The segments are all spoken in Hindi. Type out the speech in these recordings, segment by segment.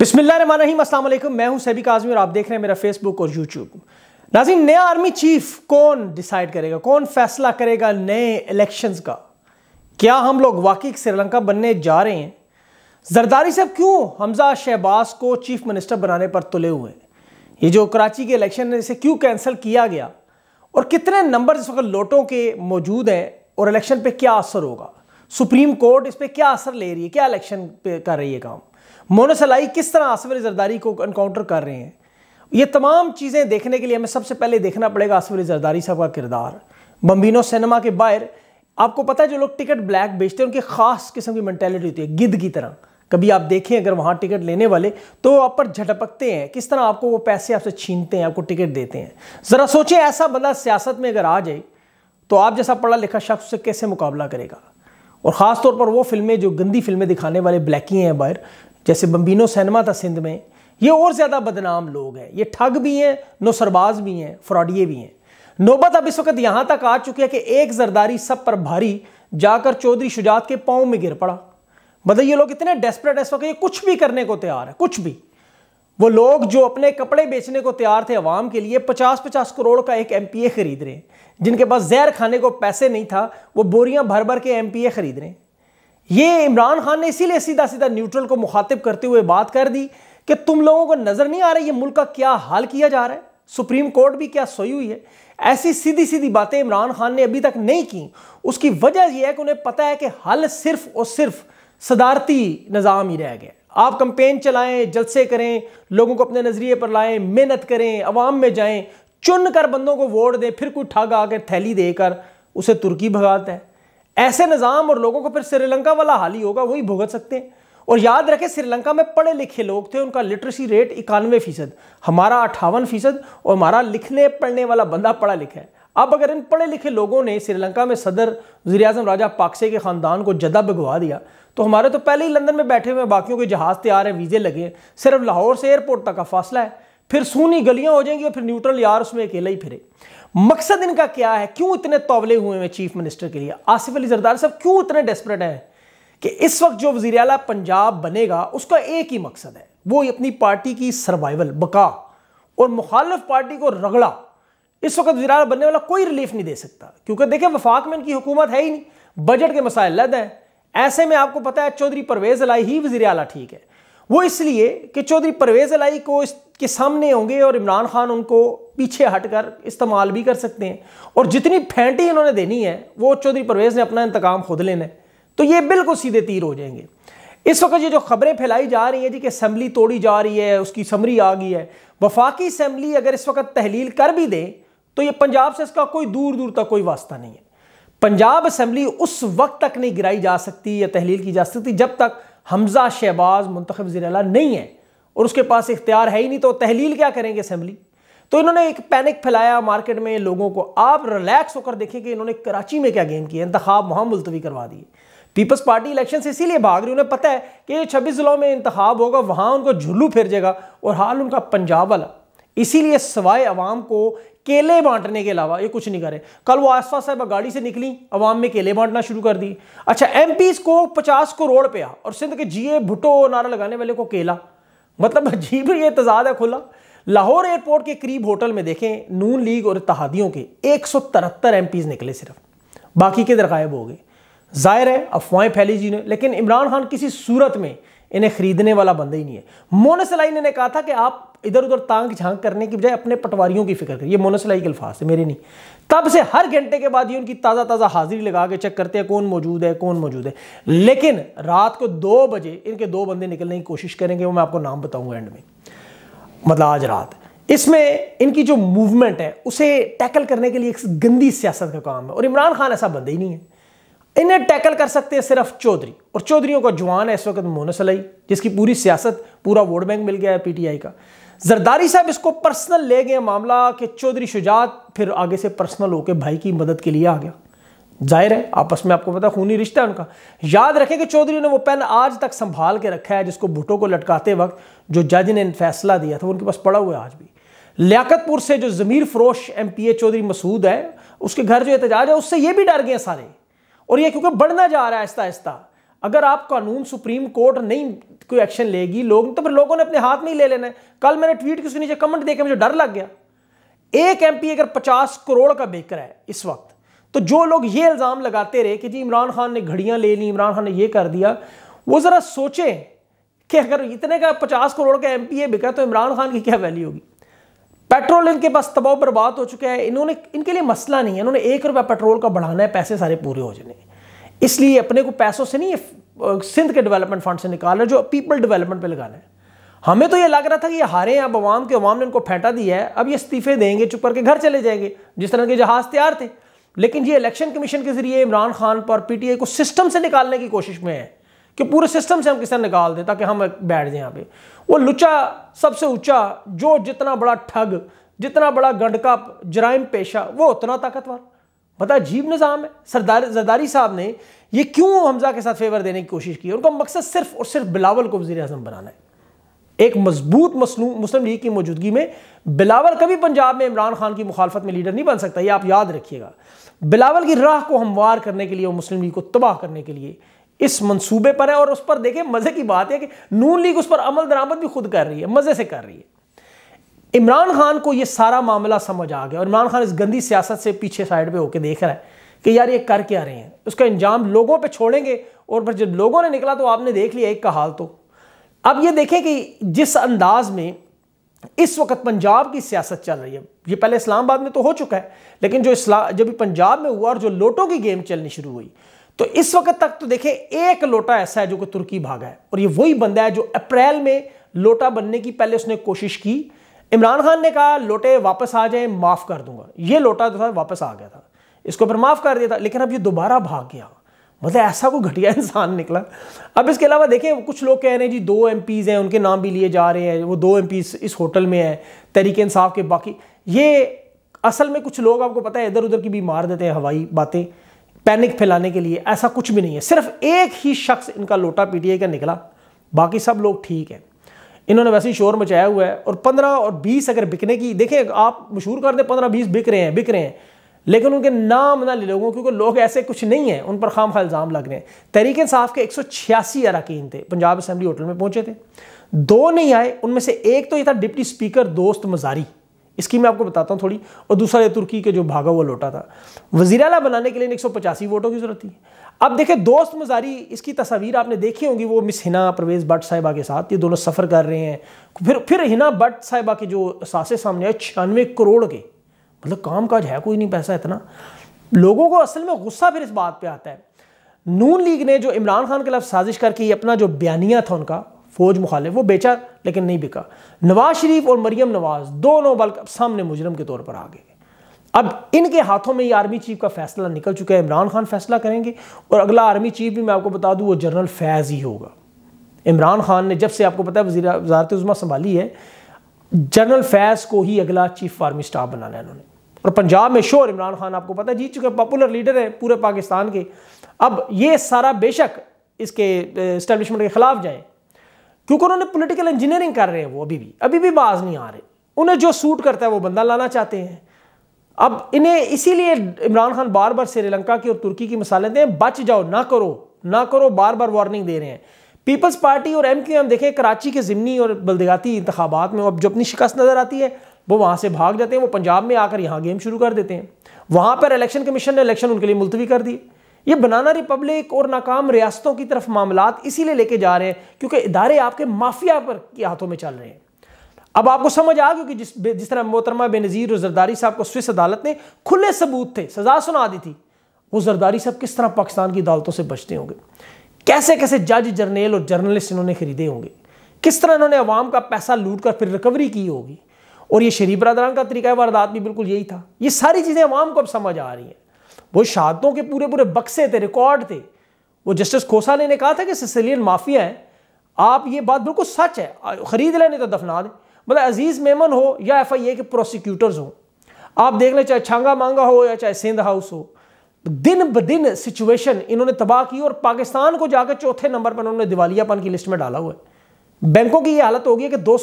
बिस्मिल्लाम असलम मैं हूं सैबी काजमी और आप देख रहे हैं मेरा फेसबुक और यूट्यूब नाजिम नया आर्मी चीफ कौन डिसाइड करेगा कौन फैसला करेगा नए इलेक्शंस का क्या हम लोग वाकई श्रीलंका बनने जा रहे हैं जरदारी साहब क्यों हमजा शहबाज को चीफ मिनिस्टर बनाने पर तुले हुए ये जो कराची के इलेक्शन है इसे क्यों कैंसिल किया गया और कितने नंबर इस वक्त लोटों के मौजूद हैं और इलेक्शन पर क्या असर होगा सुप्रीम कोर्ट इस पर क्या असर ले रही है क्या इलेक्शन पे कर रही है काम मोनोसलाई किस तरह आसवर जरदारी को इनकाउंटर कर रहे हैं ये तमाम चीज़ें देखने के लिए हमें सबसे पहले देखना पड़ेगा आसवर जरदारी साहब का किरदार बम्बिनो सिनेमा के बाहर आपको पता है जो लोग टिकट ब्लैक बेचते हैं उनकी खास किस्म की मैंटेलिटी होती है गिद्ध की तरह कभी आप देखें अगर वहाँ टिकट लेने वाले तो आप पर झटपकते हैं किस तरह आपको वो पैसे आपसे छीनते हैं आपको टिकट देते हैं ज़रा सोचें ऐसा बंदा सियासत में अगर आ जाए तो आप जैसा पढ़ा लिखा शख्स से कैसे मुकाबला करेगा और ख़ास तौर पर वो फिल्में जो गंदी फिल्में दिखाने वाले ब्लैकी हैं बाहर जैसे बम्बिनो सैनमा था सिंध में ये और ज़्यादा बदनाम लोग हैं ये ठग भी हैं नौसरबाज भी हैं फ्रॉडिये भी हैं नौबत अब इस वक्त यहाँ तक आ चुकी है कि एक जरदारी सब पर भारी जाकर चौधरी शुजात के पाँव में गिर पड़ा मतलब ये लोग इतने डेस्परेट इस वक्त ये कुछ भी करने को तैयार है कुछ भी वो लोग जो अपने कपड़े बेचने को तैयार थे अवाम के लिए पचास पचास करोड़ का एक एम पी ए खरीद रहे हैं जिनके पास जहर खाने को पैसे नहीं था वो बोरियां भर भर के एम पी ए खरीद रहे हैं ये इमरान खान ने इसीलिए सीधा सीधा न्यूट्रल को मुखातिब करते हुए बात कर दी कि तुम लोगों को नज़र नहीं आ रहा ये मुल्क का क्या हाल किया जा रहा है सुप्रीम कोर्ट भी क्या सोई हुई है ऐसी सीधी सीधी बातें इमरान खान ने अभी तक नहीं की उसकी वजह यह है कि उन्हें पता है कि हल सिर्फ और सिर्फ सदारती निज़ाम ही रह गया आप कंपेन चलाएं जलसे करें लोगों को अपने नज़रिए पर लाएं मेहनत करें अवाम में जाएं चुन कर बंदों को वोट दें फिर कोई ठग आकर थैली देकर उसे तुर्की भगाता है ऐसे निज़ाम और लोगों को फिर श्रीलंका वाला हाल ही होगा वही भुगत सकते हैं और याद रखें श्रीलंका में पढ़े लिखे लोग थे उनका लिटरेसी रेट इक्यानवे फीसद हमारा अट्ठावन फीसद और हमारा लिखने पढ़ने वाला बंदा पढ़ा लिखा है अब अगर इन पढ़े लिखे लोगों ने श्रीलंका में सदर वजी अजम राजा पाक्से के ख़ानदान को जदा भगवा दिया तो हमारे तो पहले ही लंदन में बैठे हुए बाकियों के जहाज़ तैयार हैं वीज़े लगे सिर्फ लाहौर से एयरपोर्ट तक का फासला है फिर सूनी गलियां हो जाएंगी और फिर न्यूट्रल यार उसमें अकेला ही फिरे मकसद इनका क्या है क्यों इतने तौले हुए हैं चीफ मिनिस्टर के लिए आसिफ अली जरदार साहब क्यों इतने डेस्परेट हैं कि इस वक्त जो वजी अला पंजाब बनेगा उसका एक ही मकसद है वो अपनी पार्टी की सर्वाइवल बका और मुखालफ पार्टी को रगड़ा इस वक्त अला बनने वाला कोई रिलीफ नहीं दे सकता क्योंकि देखिए वफाक में इनकी हुकूमत है ही नहीं बजट के मसाइल लद हैं ऐसे में आपको पता है चौधरी परवेज अलाई ही वजी अला ठीक है वो इसलिए कि चौधरी परवेज़ अलाई को के सामने होंगे और इमरान खान उनको पीछे हटकर इस्तेमाल भी कर सकते हैं और जितनी फेंटी इन्होंने देनी है वो चौधरी परवेज़ ने अपना इंतकाम खुद लेना है तो ये बिल्कुल सीधे तीर हो जाएंगे इस वक्त ये जो खबरें फैलाई जा रही हैं जी कि असम्बली तोड़ी जा रही है उसकी समरी आ गई है वफाकी असम्बली अगर इस वक्त तहलील कर भी दे तो ये पंजाब से इसका कोई दूर दूर तक कोई वास्ता नहीं है पंजाब असम्बली उस वक्त तक नहीं गिराई जा सकती या तहलील की जा सकती जब तक हमजा शहबाज वजी ज़िला नहीं है और उसके पास इख्तियार है ही नहीं तो तहलील क्या करेंगे असम्बली तो इन्होंने एक पैनिक फैलाया मार्केट में लोगों को आप रिलैक्स होकर देखें कि इन्होंने कराची में क्या गेम किया इंतबाब वहाँ मुलतवी करवा दिए पीपल्स पार्टी इलेक्शन से इसीलिए भाग रही उन्हें पता है कि छब्बीस ज़िलों में इंतबाब होगा वहाँ उनको झुल्लू फिर जाएगा और हाल उनका पंजाब वाला इसीलिए सवाए अवाम को केले बांटने के अलावा ये कुछ नहीं करे कल वो आसपास साहब गाड़ी से निकली अवाम में केले बांटना शुरू कर दी अच्छा एम को पचास करोड़ पे और सिंध के जिये भुटो नारा लगाने वाले को केला मतलब अजीब ये तजाद है खुला लाहौर एयरपोर्ट के करीब होटल में देखें नून लीग और इतिहादियों के एक सौ तिहत्तर एम निकले सिर्फ बाकी के दरकायब हो गए जाहिर है अफवाहें फैली जी ने लेकिन इमरान खान किसी सूरत में इन्हें खरीदने वाला बंदा ही नहीं है मोन सलाइन ने कहा था कि आप इधर उधर तांग झांक करने की बजाय अपने पटवारियों की फिक्र करिए मोनसलाई के अल्फाज है मेरे नहीं तब से हर घंटे के बाद ही उनकी ताज़ा ताज़ा हाजिरी लगा के चेक करते हैं कौन मौजूद है कौन मौजूद है लेकिन रात को दो बजे इनके दो बंदे निकलने की कोशिश करेंगे वो मैं आपको नाम बताऊंगा एंड में मतलब आज रात इसमें इनकी जो मूवमेंट है उसे टैकल करने के लिए एक गंदी सियासत का काम है और इमरान खान ऐसा बंदा ही नहीं है इन्हें टैकल कर सकते हैं सिर्फ चौधरी और चौधरीों का जवान है इस वक्त मोनसलाई जिसकी पूरी सियासत पूरा वोट बैंक मिल गया है पीटीआई का जरदारी साहब इसको पर्सनल ले गए मामला कि चौधरी शुजात फिर आगे से पर्सनल होकर भाई की मदद के लिए आ गया जाहिर है आपस में आपको पता खूनी रिश्ता है उनका याद रखें कि चौधरी ने वो पेन आज तक संभाल के रखा है जिसको भुटो को लटकाते वक्त जो जज ने फैसला दिया था वो उनके पास पड़ा हुआ है आज भी लियाकतपुर से जो ज़मीर फरोश M P A Chaudhry Masood है उसके घर जो एहतजाज है उससे ये भी डर गए सारे और ये क्योंकि बढ़ना जा रहा है आहिस्ता आहिस्ता अगर आप कानून सुप्रीम कोर्ट नहीं कोई एक्शन लेगी लोग तो फिर लोगों ने अपने हाथ में ही ले लेना है कल मैंने ट्वीट की नीचे कमेंट देखे मुझे डर लग गया एक एमपी अगर पचास करोड़ का बेकर है इस वक्त तो जो लोग ये इल्ज़ाम लगाते रहे कि जी इमरान खान ने घड़ियां ले ली इमरान खान ने ये कर दिया वो ज़रा सोचे कि अगर इतने का पचास करोड़ का एम पी ए बिका तो इमरान खान की क्या वैल्यू होगी पेट्रोल इनके पास तबाह बर्बाद हो चुका है इन्होंने इनके लिए मसला नहीं है इन्होंने एक रुपया पेट्रोल का बढ़ाना है पैसे सारे पूरे हो जाने इसलिए अपने को पैसों से नहीं सिंध के डेवलपमेंट फंड से निकाल रहे जो पीपल डेवलपमेंट पे रहे हैं हमें तो ये लग रहा था कि ये हारे हैं अब अवाम के अवाम ने इनको फेंटा दिया है अब ये इस्तीफे देंगे चुप करके घर चले जाएंगे जिस तरह के जहाज तैयार थे लेकिन ये इलेक्शन कमीशन के जरिए इमरान खान पर पीटीआई को सिस्टम से निकालने की कोशिश में है कि पूरे सिस्टम से हम किसान निकाल दें ताकि हम बैठ जाए यहाँ पे वो लुचा सबसे ऊंचा जो जितना बड़ा ठग जितना बड़ा गंडका जराइम पेशा वो उतना ताकतवर बता अजीब निज़ाम है सरदार जरदारी साहब ने ये क्यों हमजा के साथ फेवर देने की कोशिश की उनका मकसद सिर्फ और सिर्फ बिलावल को वजी अजम बनाना है एक मजबूत मुस्लिम लीग की मौजूदगी में बिलावल कभी पंजाब में इमरान खान की मुखालफत में लीडर नहीं बन सकता ये आप याद रखिएगा बिलावल की राह को हमवार करने के लिए और मुस्लिम लीग को तबाह करने के लिए इस मंसूबे पर है और उस पर देखें मज़े की बात है कि नून लीग उस पर अमल दरामद भी खुद कर रही है मज़े से कर रही है इमरान खान को ये सारा मामला समझ आ गया और इमरान खान इस गंदी सियासत से पीछे साइड पे होके देख रहा है कि यार ये कर क्या रहे हैं उसका इंजाम लोगों पे छोड़ेंगे और फिर जब लोगों ने निकला तो आपने देख लिया एक का हाल तो अब ये देखें कि जिस अंदाज में इस वक्त पंजाब की सियासत चल रही है ये पहले इस्लामाबाद में तो हो चुका है लेकिन जो इस्ला जब पंजाब में हुआ और जो लोटों की गेम चलनी शुरू हुई तो इस वक्त तक तो देखें एक लोटा ऐसा है जो कि तुर्की भागा है और ये वही बंदा है जो अप्रैल में लोटा बनने की पहले उसने कोशिश की इमरान खान ने कहा लोटे वापस आ जाए माफ़ कर दूंगा ये लोटा तो था वापस आ गया था इसके ऊपर माफ़ कर दिया था लेकिन अब ये दोबारा भाग गया मतलब ऐसा कोई घटिया इंसान निकला अब इसके अलावा देखें कुछ लोग कह रहे हैं जी दो एम हैं उनके नाम भी लिए जा रहे हैं वो दो एम इस होटल में हैं तरीके इंसाफ के बाकी ये असल में कुछ लोग आपको पता है इधर उधर की भी मार देते हैं हवाई बातें पैनिक फैलाने के लिए ऐसा कुछ भी नहीं है सिर्फ एक ही शख्स इनका लोटा पीटीआई का निकला बाकी सब लोग ठीक हैं इन्होंने वैसे ही शोर मचाया हुआ है और पंद्रह और बीस अगर बिकने की देखें आप मशहूर कर दें पंद्रह बीस बिक रहे हैं बिक रहे हैं लेकिन उनके नाम ना ले लोगों क्योंकि लोग ऐसे कुछ नहीं हैं उन पर खाम खा इल्ज़ाम लग रहे हैं तरीके साफ के एक सौ छियासी अरकान थे पंजाब असम्बली होटल में पहुंचे थे दो नहीं आए उनमें से एक तो ये था डिप्टी स्पीकर दोस्त मजारी इसकी मैं आपको बताता हूँ थोड़ी और दूसरा ये तुर्की के जो भागा हुआ लौटा था वजीर अला बनाने के लिए एक सौ पचासी वोटों की जरूरत थी अब देखे दोस्त मजारी इसकी तस्वीर आपने देखी होंगी वो मिस हिना परवेज़ भट्ट साहिबा के साथ ये दोनों सफ़र कर रहे हैं फिर फिर हिना भट्ट साहिबा के जो सासे सामने आए छियानवे करोड़ के मतलब काम काज है कोई नहीं पैसा इतना लोगों को असल में गुस्सा फिर इस बात पे आता है नून लीग ने जो इमरान खान के खिलाफ साजिश करके अपना जो बयानिया था उनका फौज मुखालिफ वो बेचा लेकिन नहीं बिका नवाज शरीफ और मरियम नवाज दोनों बल्कि सामने मुजरम के तौर पर आ गए अब इनके हाथों में ये आर्मी चीफ का फैसला निकल चुका है इमरान खान फैसला करेंगे और अगला आर्मी चीफ भी मैं आपको बता दूं वो जनरल फैज़ ही होगा इमरान खान ने जब से आपको पता है वजी वजारत उजमा संभाली है जनरल फैज़ को ही अगला चीफ आर्मी स्टाफ बनाना है उन्होंने और पंजाब में शोर इमरान खान आपको पता है जीत चुके पॉपुलर लीडर है पूरे पाकिस्तान के अब ये सारा बेशक इसके इस्टेब्लिशमेंट के ख़िलाफ़ जाए क्योंकि उन्होंने पोलिटिकल इंजीनियरिंग कर रहे हैं वो अभी भी अभी भी बाज नहीं आ रहे उन्हें जो सूट करता है वो बंदा लाना चाहते हैं अब इन्हें इसीलिए इमरान खान बार बार श्रीलंका की और तुर्की की मिसालें दें बच जाओ ना करो ना करो बार बार वार्निंग दे रहे हैं पीपल्स पार्टी और एम क्यू एम देखें कराची के ज़िमनी और बलदगाती इंतबात में अब जो अपनी शिकस्त नज़र आती है वो वहाँ से भाग जाते हैं वो पंजाब में आकर यहाँ गेम शुरू कर देते हैं वहाँ पर इलेक्शन कमीशन ने इलेक्शन उनके लिए मुलतवी कर दी ये बनाना रिपब्लिक और नाकाम रियासतों की तरफ मामला इसीलिए लेके जा रहे हैं क्योंकि इदारे आपके माफिया पर के हाथों में चल रहे हैं अब आपको समझ आ गया कि जिस जिस तरह मोहतरमा बेनज़ीर और जरदारी साहब को स्विस अदालत ने खुले सबूत थे सजा सुना दी थी वो जरदारी साहब किस तरह पाकिस्तान की अदालतों से बचते होंगे कैसे कैसे जज जर्नेल और जर्नलिस्ट इन्होंने खरीदे होंगे किस तरह इन्होंने अवाम का पैसा लूट कर फिर रिकवरी की होगी और ये शरीफ बरदरान का तरीका वारदात भी बिल्कुल यही था ये सारी चीज़ें अवाम को अब समझ आ रही हैं वो शहादतों के पूरे पूरे बक्से थे रिकॉर्ड थे वो जस्टिस खोसा ने कहा था कि सिसिलियन माफिया है आप ये बात बिल्कुल सच है खरीद लेने तो दफना दें मतलब अजीज़ मेमन हो या एफ आई ए के प्रोसिक्यूटर्स हो आप देख लें चाहे छांगा मांगा हो या चाहे सिंध हाउस हो तो दिन ब दिन सिचुएशन इन्होंने तबाह की और पाकिस्तान को जाकर चौथे नंबर पर उन्होंने दिवालियापन की लिस्ट में डाला हुआ है बैंकों की यह हालत होगी कि दो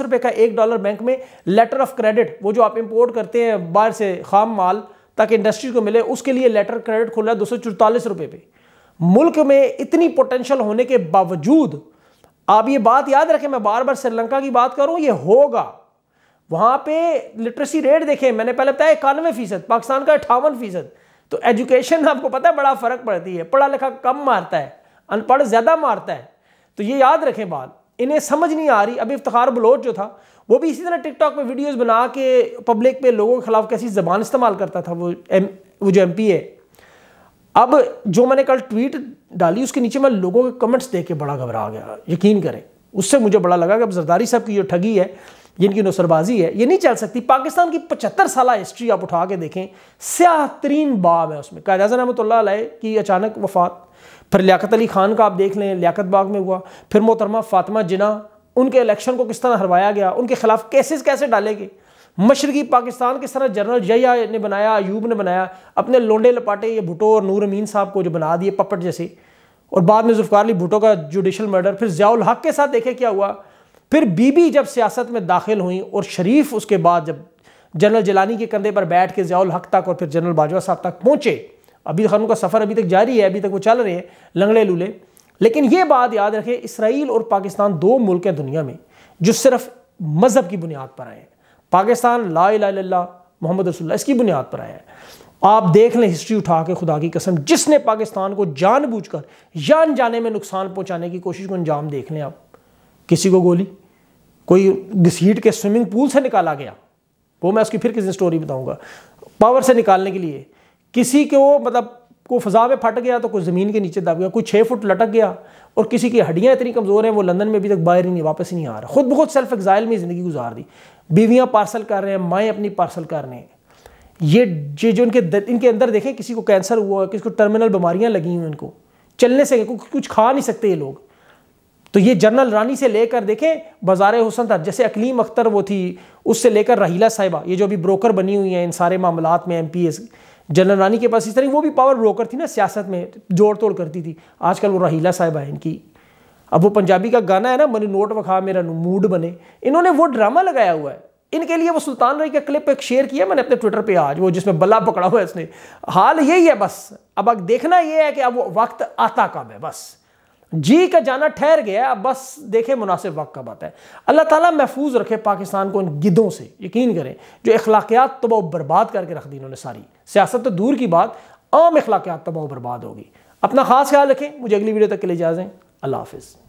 रुपए का एक डॉलर बैंक में लेटर ऑफ क्रेडिट वो जो आप इंपोर्ट करते हैं बाहर से खाम माल ताकि इंडस्ट्री को मिले उसके लिए लेटर क्रेडिट खुल रहा है दो रुपए पे मुल्क में इतनी पोटेंशियल होने के बावजूद आप ये बात याद रखें मैं बार बार श्रीलंका की बात करूं ये होगा वहाँ पे लिटरेसी रेट देखें मैंने पहले बताया इक्यानवे फीसद पाकिस्तान का अठावन फीसद तो एजुकेशन आपको पता है बड़ा फ़र्क पड़ती है पढ़ा लिखा कम मारता है अनपढ़ ज़्यादा मारता है तो ये याद रखें बात इन्हें समझ नहीं आ रही अभी इफ्तार बलोच जो था वो भी इसी तरह टिकटॉक पे वीडियोस बना के पब्लिक पे लोगों के खिलाफ कैसी ज़बान इस्तेमाल करता था वो एम वो जो एम है अब जो मैंने कल ट्वीट डाली उसके नीचे मैं लोगों के कमेंट्स देख के बड़ा घबरा गया यकीन करें उससे मुझे बड़ा लगा कि अब जरदारी साहब की जो ठगी है जिनकी नौसरबाजी है ये नहीं चल सकती पाकिस्तान की पचहत्तर साल हिस्ट्री आप उठा के देखें स्याह तरीन बाब है उसमें कायदाज रहमतुल्ला की अचानक वफात फिर लियाकत अली खान का आप देख लें लियाकत बाग में हुआ फिर मोहतरमा फातिमा जिना उनके इलेक्शन को किस तरह हरवाया गया उनके खिलाफ केसेस कैसे डाले गए मशरकी पाकिस्तान किस तरह जनरल जया ने बनाया अयूब ने बनाया अपने लोंडे लपाटे ये भुटो और नूर अमीन साहब को जो बना दिए पपट जैसे और बाद में जुल्फ़ार अली भुटो का जुडिशल मर्डर फिर जियाउल हक के साथ देखे क्या हुआ फिर बीबी जब सियासत में दाखिल हुई और शरीफ उसके बाद जब जनरल जलानी के कंधे पर बैठ के जियाउल हक तक और फिर जनरल बाजवा साहब तक पहुँचे अभी तो खान का सफ़र अभी तक जारी है अभी तक वो चल रहे हैं लंगड़े लूले लेकिन ये बात याद रखें इसराइल और पाकिस्तान दो मुल्क हैं दुनिया में जो सिर्फ मज़हब की बुनियाद पर आए हैं पाकिस्तान ला ला मोहम्मद रसुल्ला इसकी बुनियाद पर आया है आप देख लें हिस्ट्री उठा के खुदा की कसम जिसने पाकिस्तान को जानबूझकर जान जाने में नुकसान पहुंचाने की कोशिश को अंजाम देख लें आप किसी को गोली कोई घसीट के स्विमिंग पूल से निकाला गया वो मैं उसकी फिर किसी स्टोरी बताऊंगा पावर से निकालने के लिए किसी के वो मतलब कोई फजा में फट गया तो कोई ज़मीन के नीचे दब गया कोई छः फुट लटक गया और किसी की हड्डियाँ इतनी कमज़ोर हैं वो लंदन में अभी तक बाहर ही नहीं वापस ही नहीं आ रहा खुद बहुत सेल्फ एग्जाइल में ज़िंदगी गुजार दी बीवियां पार्सल कर रहे हैं माएँ अपनी पार्सल कर रहे हैं ये ये जो इनके इनके अंदर देखें किसी को कैंसर हुआ है किसी को टर्मिनल बीमारियां लगी हुई इनको चलने से कुछ खा नहीं सकते ये लोग तो ये जनरल रानी से लेकर देखें बाजार हुसन तक जैसे अकलीम अख्तर वो थी उससे लेकर रहीला साहिबा ये जो अभी ब्रोकर बनी हुई हैं इन सारे मामला में एम जनरल रानी के पास इस तरह वो भी पावर ब्रोकर थी ना सियासत में जोड़ तोड़ करती थी आजकल वो रहीला साहिबा है इनकी अब वो पंजाबी का गाना है ना मन नोट वखा मेरा मूड बने इन्होंने वो ड्रामा लगाया हुआ है इनके लिए वो सुल्तान रही का क्लिप एक शेयर किया मैंने अपने ट्विटर पे आज वो जिसमें बल्ला पकड़ा हुआ है इसने हाल यही है बस अब अब देखना ये है कि अब वो वक्त आता कब है बस जी का जाना ठहर गया अब बस देखे मुनासिब वक्त कब आता है अल्लाह ताला महफूज रखे पाकिस्तान को इन गिद्धों से यकीन करें जो अखलाकियात तबाह बर्बाद करके रख दी इन्होंने सारी सियासत तो दूर की बात आम अखलाकियात तबाह बर्बाद होगी अपना खास ख्याल रखें मुझे अगली वीडियो तक के लिए इजाज़ें अल्लाह हाफिज़